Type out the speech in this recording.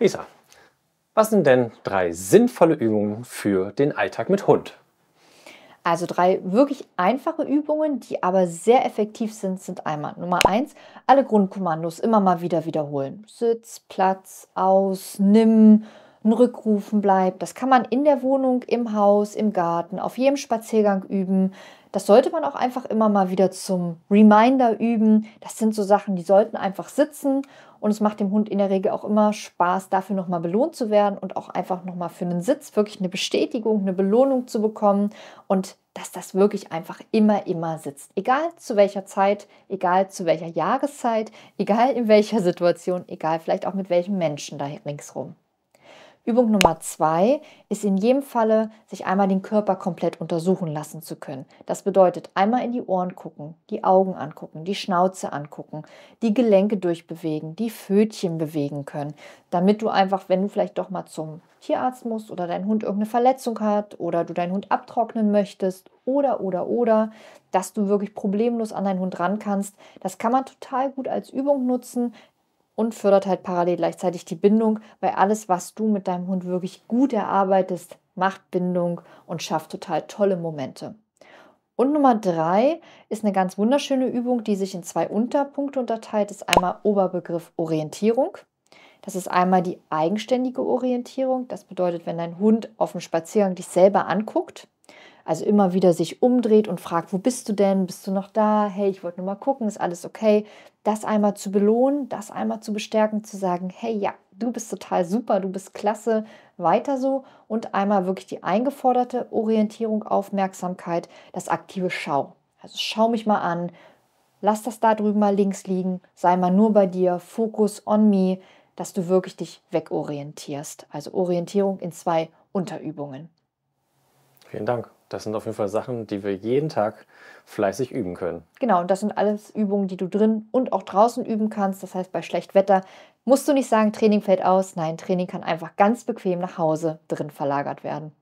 Lisa, was sind denn drei sinnvolle Übungen für den Alltag mit Hund? Also drei wirklich einfache Übungen, die aber sehr effektiv sind, sind einmal Nummer eins, alle Grundkommandos immer mal wieder wiederholen. Sitz, Platz, aus, nimm, ein Rückrufen bleibt. Das kann man in der Wohnung, im Haus, im Garten, auf jedem Spaziergang üben. Das sollte man auch einfach immer mal wieder zum Reminder üben. Das sind so Sachen, die sollten einfach sitzen und es macht dem Hund in der Regel auch immer Spaß, dafür nochmal belohnt zu werden und auch einfach nochmal für einen Sitz wirklich eine Bestätigung, eine Belohnung zu bekommen und dass das wirklich einfach immer, immer sitzt. Egal zu welcher Zeit, egal zu welcher Jahreszeit, egal in welcher Situation, egal vielleicht auch mit welchem Menschen da ringsrum. Übung Nummer zwei ist in jedem Falle, sich einmal den Körper komplett untersuchen lassen zu können. Das bedeutet, einmal in die Ohren gucken, die Augen angucken, die Schnauze angucken, die Gelenke durchbewegen, die Fötchen bewegen können, damit du einfach, wenn du vielleicht doch mal zum Tierarzt musst oder dein Hund irgendeine Verletzung hat oder du deinen Hund abtrocknen möchtest oder, oder, oder, dass du wirklich problemlos an deinen Hund ran kannst. Das kann man total gut als Übung nutzen und fördert halt parallel gleichzeitig die Bindung, weil alles, was du mit deinem Hund wirklich gut erarbeitest, macht Bindung und schafft total tolle Momente. Und Nummer drei ist eine ganz wunderschöne Übung, die sich in zwei Unterpunkte unterteilt. Das ist einmal Oberbegriff Orientierung. Das ist einmal die eigenständige Orientierung. Das bedeutet, wenn dein Hund auf dem Spaziergang dich selber anguckt also immer wieder sich umdreht und fragt, wo bist du denn? Bist du noch da? Hey, ich wollte nur mal gucken, ist alles okay? Das einmal zu belohnen, das einmal zu bestärken, zu sagen, hey ja, du bist total super, du bist klasse, weiter so. Und einmal wirklich die eingeforderte Orientierung, Aufmerksamkeit, das aktive Schau. Also schau mich mal an, lass das da drüben mal links liegen, sei mal nur bei dir, Fokus on me, dass du wirklich dich wegorientierst. Also Orientierung in zwei Unterübungen. Vielen Dank. Das sind auf jeden Fall Sachen, die wir jeden Tag fleißig üben können. Genau, und das sind alles Übungen, die du drin und auch draußen üben kannst. Das heißt, bei schlechtem Wetter musst du nicht sagen, Training fällt aus. Nein, Training kann einfach ganz bequem nach Hause drin verlagert werden.